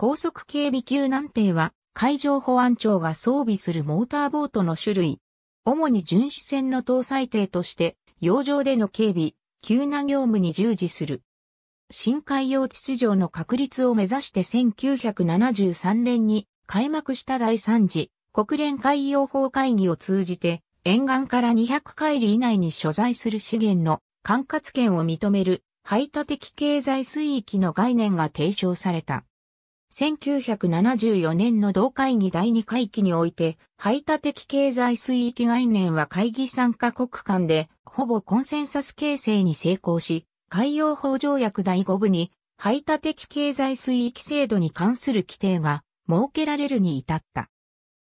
高速警備級難艇は、海上保安庁が装備するモーターボートの種類。主に巡視船の搭載艇として、洋上での警備、急な業務に従事する。深海洋秩序の確立を目指して1973年に開幕した第3次国連海洋法会議を通じて、沿岸から200海里以内に所在する資源の管轄権を認める排他的経済水域の概念が提唱された。1974年の同会議第2回期において、排他的経済水域概念は会議参加国間で、ほぼコンセンサス形成に成功し、海洋法条約第5部に、排他的経済水域制度に関する規定が設けられるに至った。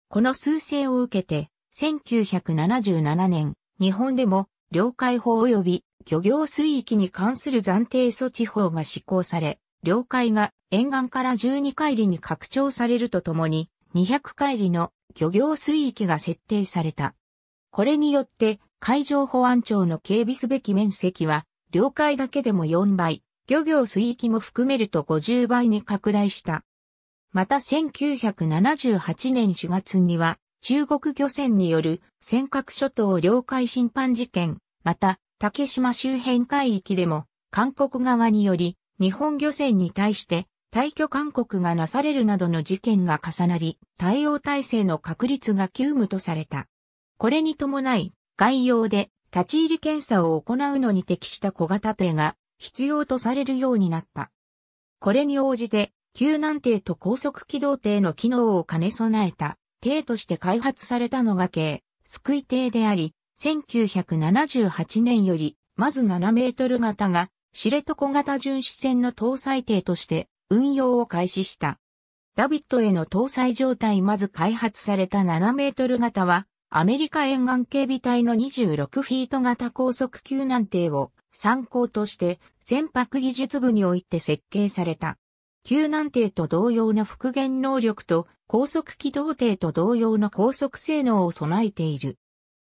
この数制を受けて、1977年、日本でも、領海法及び漁業水域に関する暫定措置法が施行され、領海が沿岸から12海里に拡張されるとともに、200海里の漁業水域が設定された。これによって、海上保安庁の警備すべき面積は、領海だけでも4倍、漁業水域も含めると50倍に拡大した。また1978年4月には、中国漁船による尖閣諸島領海侵犯事件、また竹島周辺海域でも、韓国側により日本漁船に対して退去勧告がなされるなどの事件が重なり、対応体制の確立が急務とされた。これに伴い、概要で立ち入り検査を行うのに適した小型艇が必要とされるようになった。これに応じて、救難艇と高速機動艇の機能を兼ね備えた艇として開発されたのが軽、救い艇であり、1978年より、まず7メートル型が知床型巡視船の搭載艇として運用を開始した。ダビットへの搭載状態まず開発された7メートル型は、アメリカ沿岸警備隊の26フィート型高速救難艇を参考として船舶技術部において設計された。救難艇と同様の復元能力と高速機動艇と同様の高速性能を備えている。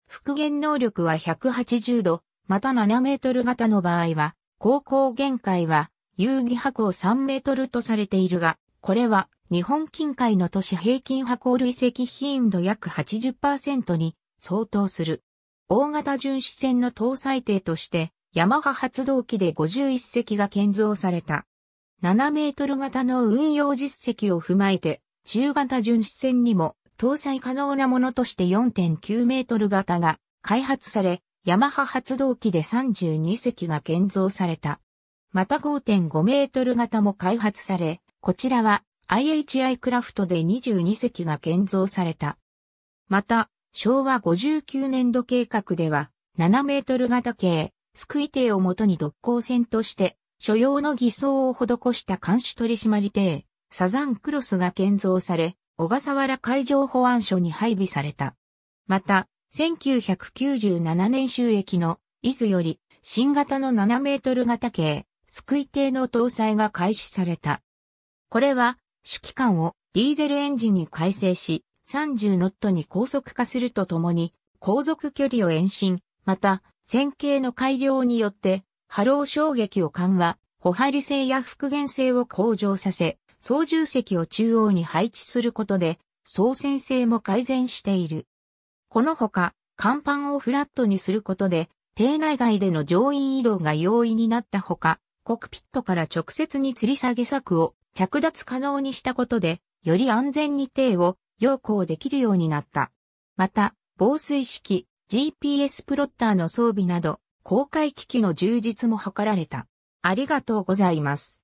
復元能力は180度、また7メートル型の場合は高校限界は、遊戯波高3メートルとされているが、これは日本近海の都市平均波高累積頻度約80%に相当する。大型巡視船の搭載艇として、ヤマハ発動機で51隻が建造された。7メートル型の運用実績を踏まえて、中型巡視船にも搭載可能なものとして4.9メートル型が開発され、ヤマハ発動機で32隻が建造された。また5.5メートル型も開発され、こちらは IHI クラフトで22隻が建造された。また、昭和59年度計画では、7メートル型系、スクイ艇をもとに独行船として、所要の偽装を施した監視取締艇、サザンクロスが建造され、小笠原海上保安署に配備された。また、1997年収益のイズより新型の7メートル型系、救い艇の搭載が開始された。これは、主機関をディーゼルエンジンに改正し、30ノットに高速化するとともに、航続距離を延伸、また、線形の改良によって、波浪衝撃を緩和、歩張り性や復元性を向上させ、操縦席を中央に配置することで、操船性も改善している。このほか、甲板をフラットにすることで、艇内外での乗員移動が容易になったほか、コクピットから直接に吊り下げ策を着脱可能にしたことで、より安全に艇を要項できるようになった。また、防水式 GPS プロッターの装備など、公開機器の充実も図られた。ありがとうございます。